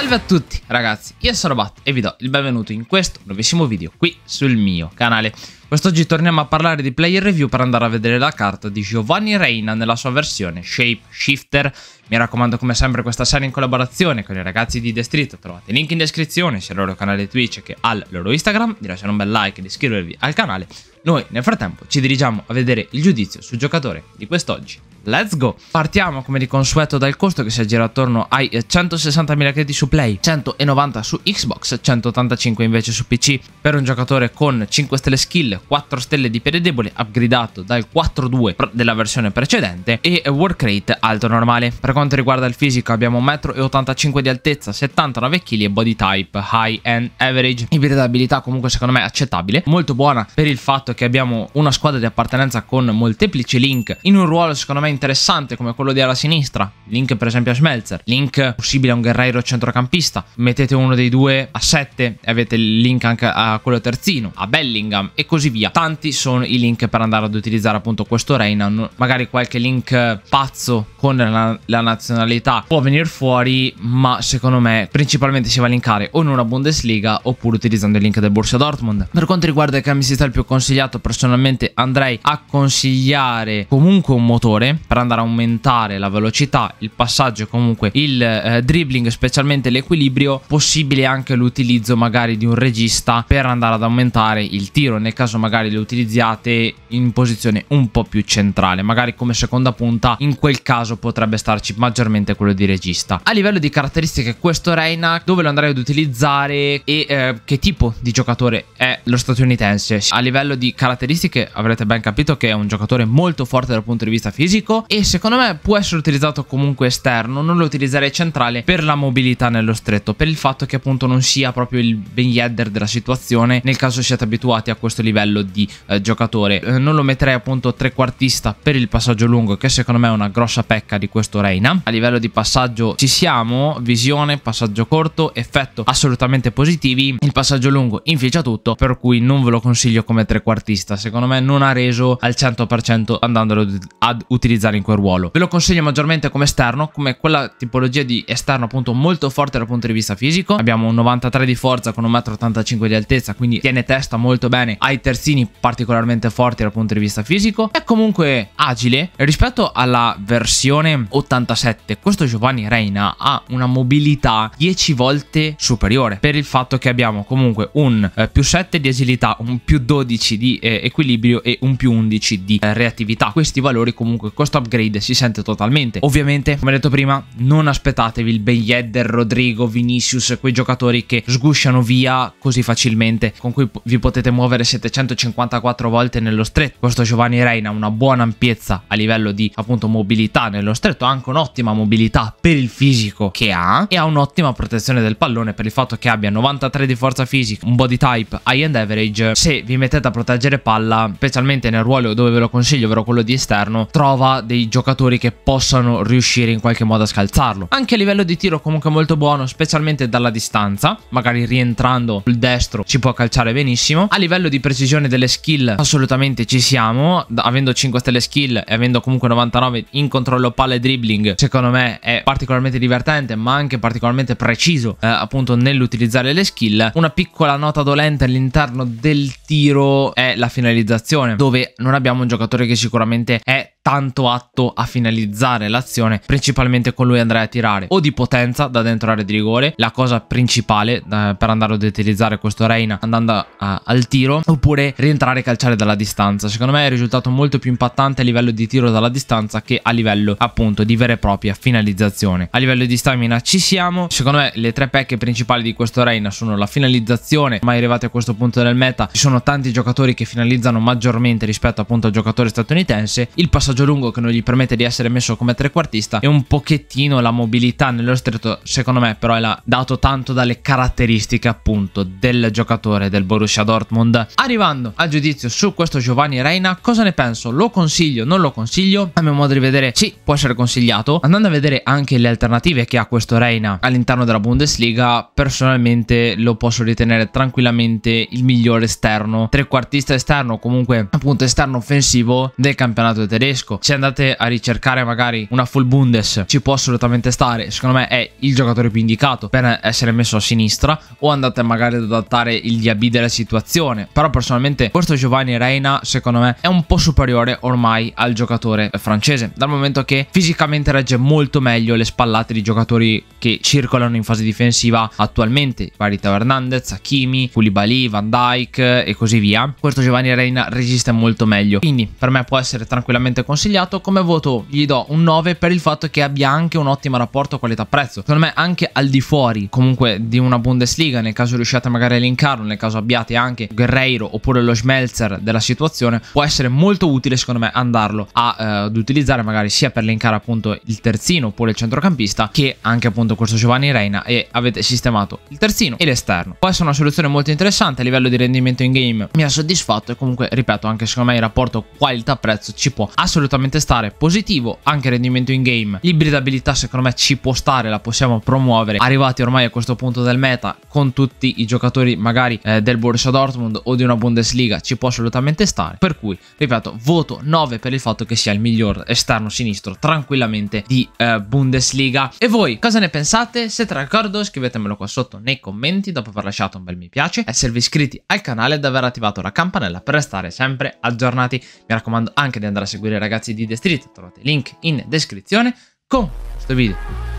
Salve a tutti ragazzi, io sono Bat e vi do il benvenuto in questo nuovissimo video qui sul mio canale. Quest'oggi torniamo a parlare di player review per andare a vedere la carta di Giovanni Reina nella sua versione Shape Shifter. Mi raccomando come sempre questa serie in collaborazione con i ragazzi di The Street, trovate link in descrizione sia al loro canale Twitch che al loro Instagram, di lasciare un bel like ed iscrivervi al canale. Noi nel frattempo ci dirigiamo a vedere il giudizio sul giocatore di quest'oggi. Let's go! Partiamo come di consueto dal costo che si aggira attorno ai 160.000 crediti su Play, 190 su Xbox, 185 invece su PC per un giocatore con 5 stelle skill, 4 stelle di piede debole, upgradato dal 4.2 della versione precedente e work rate alto normale. Per quanto riguarda il fisico abbiamo 1,85 m di altezza, 79 kg e body type high and average. Ibridatabilità comunque secondo me accettabile, molto buona per il fatto che abbiamo una squadra di appartenenza con molteplici link in un ruolo secondo me in interessante come quello di ala sinistra, Link per esempio a Schmelzer, Link possibile a un guerriero centrocampista, mettete uno dei due a 7 e avete il link anche a quello terzino, a Bellingham e così via. Tanti sono i link per andare ad utilizzare appunto questo Reynan, magari qualche link pazzo con la, la nazionalità può venire fuori, ma secondo me principalmente si va a linkare o in una Bundesliga oppure utilizzando il link del Borussia Dortmund. Per quanto riguarda il cambio di il più consigliato, personalmente andrei a consigliare comunque un motore per andare a aumentare la velocità, il passaggio e comunque il eh, dribbling, specialmente l'equilibrio, possibile anche l'utilizzo magari di un regista per andare ad aumentare il tiro, nel caso magari lo utilizziate in posizione un po' più centrale, magari come seconda punta, in quel caso potrebbe starci maggiormente quello di regista. A livello di caratteristiche questo Reina dove lo andrei ad utilizzare e eh, che tipo di giocatore è lo statunitense. A livello di caratteristiche avrete ben capito che è un giocatore molto forte dal punto di vista fisico, specifico e secondo me può essere utilizzato comunque esterno, non lo utilizzerei centrale per la mobilità nello stretto, per il fatto che appunto non sia proprio il ben header della situazione nel caso siate abituati a questo livello di eh, giocatore. Eh, non lo metterei appunto trequartista per il passaggio lungo che secondo me è una grossa pecca di questo Reina. A livello di passaggio ci siamo, visione, passaggio corto, effetto assolutamente positivi, il passaggio lungo inficia tutto per cui non ve lo consiglio come trequartista, secondo me non ha reso al 100% andandolo ad utilizzare utilizzare in quel ruolo. Ve lo consiglio maggiormente come esterno, come quella tipologia di esterno appunto molto forte dal punto di vista fisico. Abbiamo un 93 di forza con 1,85 m di altezza, quindi tiene testa molto bene ai terzini particolarmente forti dal punto di vista fisico. È comunque agile rispetto alla versione 87. Questo Giovanni Reina ha una mobilità 10 volte superiore per il fatto che abbiamo comunque un eh, più 7 di agilità, un più 12 di eh, equilibrio e un più 11 di eh, reattività. Questi valori comunque costano questo upgrade si sente totalmente. Ovviamente, come detto prima, non aspettatevi il Ben Yedder, Rodrigo, Vinicius, quei giocatori che sgusciano via così facilmente, con cui vi potete muovere 754 volte nello stretto. Questo Giovanni Reina ha una buona ampiezza a livello di appunto mobilità nello stretto, ha anche un'ottima mobilità per il fisico che ha e ha un'ottima protezione del pallone per il fatto che abbia 93 di forza fisica, un body type high end average. Se vi mettete a proteggere palla, specialmente nel ruolo dove ve lo consiglio, ovvero quello di esterno, trova dei giocatori che possano riuscire in qualche modo a scalzarlo. Anche a livello di tiro comunque molto buono, specialmente dalla distanza, magari rientrando sul destro ci può calciare benissimo. A livello di precisione delle skill assolutamente ci siamo, avendo 5 stelle skill e avendo comunque 99 in controllo palle dribbling, secondo me è particolarmente divertente ma anche particolarmente preciso eh, appunto nell'utilizzare le skill. Una piccola nota dolente all'interno del tiro è la finalizzazione, dove non abbiamo un giocatore che sicuramente è tanto atto a finalizzare l'azione, principalmente con lui andrai a tirare o di potenza da dentro area di rigore, la cosa principale eh, per andare ad utilizzare questo Reina andando a, eh, a, al tiro, oppure rientrare e calciare dalla distanza. Secondo me è risultato molto più impattante a livello di tiro dalla distanza che a livello appunto di vera e propria finalizzazione. A livello di stamina ci siamo, secondo me le tre pecche principali di questo Reina sono la finalizzazione, mai arrivati a questo punto del meta ci sono tanti giocatori che finalizzano maggiormente rispetto appunto al giocatore statunitense, il passaggio passaggio lungo che non gli permette di essere messo come trequartista e un pochettino la mobilità nello stretto secondo me però è dato tanto dalle caratteristiche appunto del giocatore del Borussia Dortmund. Arrivando al giudizio su questo Giovanni Reina cosa ne penso? Lo consiglio? Non lo consiglio? A mio modo di vedere sì può essere consigliato andando a vedere anche le alternative che ha questo Reina all'interno della Bundesliga personalmente lo posso ritenere tranquillamente il migliore esterno trequartista esterno comunque appunto esterno offensivo del campionato tedesco pazzesco. Se andate a ricercare magari una full Bundes ci può assolutamente stare. Secondo me è il giocatore più indicato per essere messo a sinistra o andate magari ad adattare il DAB della situazione. Però personalmente questo Giovanni Reina secondo me è un po' superiore ormai al giocatore francese dal momento che fisicamente regge molto meglio le spallate di giocatori che circolano in fase difensiva attualmente, Varita Hernandez, Hakimi, Koulibaly, Van Dyke eh, e così via. Questo Giovanni Reina resiste molto meglio, quindi per me può essere tranquillamente consigliato, come voto gli do un 9 per il fatto che abbia anche un ottimo rapporto qualità-prezzo. Secondo me anche al di fuori comunque di una Bundesliga, nel caso riusciate magari a linkarlo, nel caso abbiate anche Guerreiro oppure lo Schmelzer della situazione, può essere molto utile secondo me andarlo a, eh, ad utilizzare magari sia per linkare appunto il terzino oppure il centrocampista che anche appunto questo Giovanni Reina e avete sistemato il terzino e l'esterno. Può essere una soluzione molto interessante a livello di rendimento in game, mi ha soddisfatto e comunque ripeto anche secondo me il rapporto qualità-prezzo ci può assolutamente assolutamente stare. Positivo anche rendimento in game. L'ibridabilità secondo me ci può stare, la possiamo promuovere. Arrivati ormai a questo punto del meta con tutti i giocatori magari eh, del Borussia Dortmund o di una Bundesliga ci può assolutamente stare. Per cui, ripeto, voto 9 per il fatto che sia il miglior esterno sinistro tranquillamente di eh, Bundesliga. E voi cosa ne pensate? se Siete d'accordo? Scrivetemelo qua sotto nei commenti dopo aver lasciato un bel mi piace, esservi iscritti al canale ed aver attivato la campanella per restare sempre aggiornati. Mi raccomando anche di andare a seguire ragazzi ragazzi di The Street, trovate il link in descrizione con questo video.